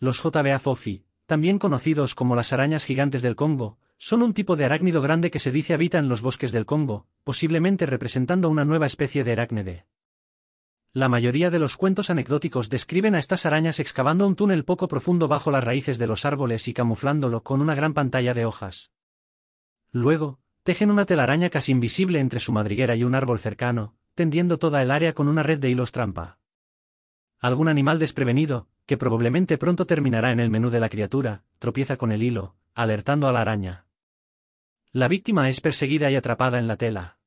Los JBA fofi, también conocidos como las arañas gigantes del Congo, son un tipo de arácnido grande que se dice habita en los bosques del Congo, posiblemente representando una nueva especie de arácnide. La mayoría de los cuentos anecdóticos describen a estas arañas excavando un túnel poco profundo bajo las raíces de los árboles y camuflándolo con una gran pantalla de hojas. Luego, tejen una telaraña casi invisible entre su madriguera y un árbol cercano, tendiendo toda el área con una red de hilos trampa. Algún animal desprevenido, que probablemente pronto terminará en el menú de la criatura, tropieza con el hilo, alertando a la araña. La víctima es perseguida y atrapada en la tela.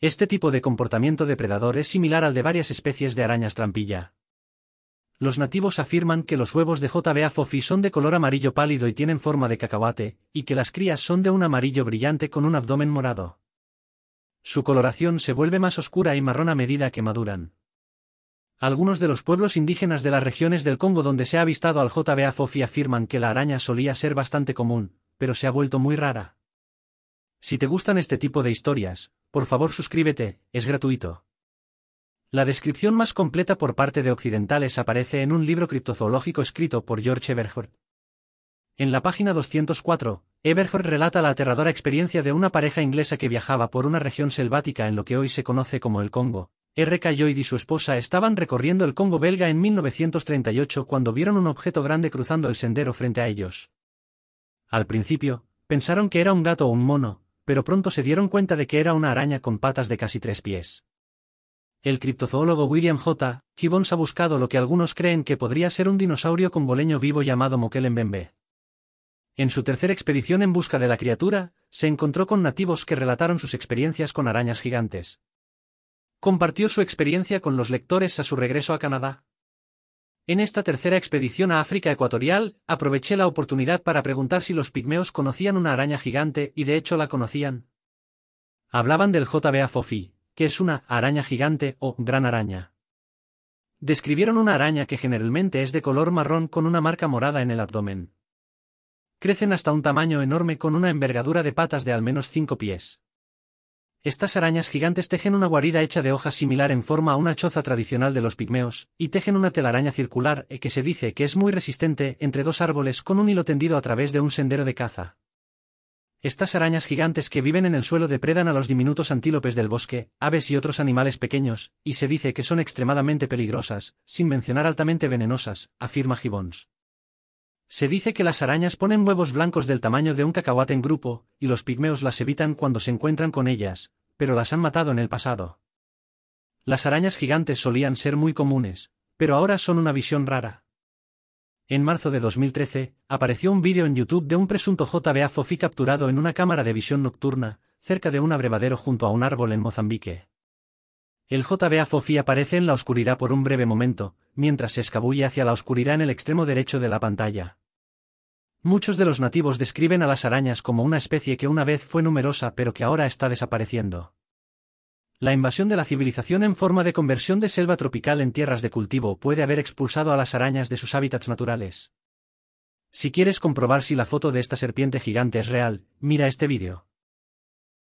Este tipo de comportamiento depredador es similar al de varias especies de arañas trampilla. Los nativos afirman que los huevos de JBA fofi son de color amarillo pálido y tienen forma de cacahuate, y que las crías son de un amarillo brillante con un abdomen morado. Su coloración se vuelve más oscura y marrón a medida que maduran. Algunos de los pueblos indígenas de las regiones del Congo donde se ha avistado al JBA Fofi afirman que la araña solía ser bastante común, pero se ha vuelto muy rara. Si te gustan este tipo de historias, por favor suscríbete, es gratuito. La descripción más completa por parte de occidentales aparece en un libro criptozoológico escrito por George Everhard. En la página 204, Everford relata la aterradora experiencia de una pareja inglesa que viajaba por una región selvática en lo que hoy se conoce como el Congo, R. Lloyd y su esposa estaban recorriendo el Congo belga en 1938 cuando vieron un objeto grande cruzando el sendero frente a ellos. Al principio, pensaron que era un gato o un mono, pero pronto se dieron cuenta de que era una araña con patas de casi tres pies. El criptozoólogo William J. Gibbons ha buscado lo que algunos creen que podría ser un dinosaurio congoleño vivo llamado Mokelembembe. En su tercera expedición en busca de la criatura, se encontró con nativos que relataron sus experiencias con arañas gigantes. Compartió su experiencia con los lectores a su regreso a Canadá. En esta tercera expedición a África Ecuatorial, aproveché la oportunidad para preguntar si los pigmeos conocían una araña gigante y de hecho la conocían. Hablaban del JBA Fofi, que es una araña gigante o gran araña. Describieron una araña que generalmente es de color marrón con una marca morada en el abdomen. Crecen hasta un tamaño enorme con una envergadura de patas de al menos cinco pies. Estas arañas gigantes tejen una guarida hecha de hojas similar en forma a una choza tradicional de los pigmeos, y tejen una telaraña circular eh, que se dice que es muy resistente entre dos árboles con un hilo tendido a través de un sendero de caza. Estas arañas gigantes que viven en el suelo depredan a los diminutos antílopes del bosque, aves y otros animales pequeños, y se dice que son extremadamente peligrosas, sin mencionar altamente venenosas, afirma Gibbons. Se dice que las arañas ponen huevos blancos del tamaño de un cacahuate en grupo, y los pigmeos las evitan cuando se encuentran con ellas, pero las han matado en el pasado. Las arañas gigantes solían ser muy comunes, pero ahora son una visión rara. En marzo de 2013, apareció un vídeo en YouTube de un presunto JBA Fofi capturado en una cámara de visión nocturna, cerca de un abrevadero junto a un árbol en Mozambique. El JBA Fofi aparece en la oscuridad por un breve momento, mientras se escabulle hacia la oscuridad en el extremo derecho de la pantalla. Muchos de los nativos describen a las arañas como una especie que una vez fue numerosa pero que ahora está desapareciendo. La invasión de la civilización en forma de conversión de selva tropical en tierras de cultivo puede haber expulsado a las arañas de sus hábitats naturales. Si quieres comprobar si la foto de esta serpiente gigante es real, mira este vídeo.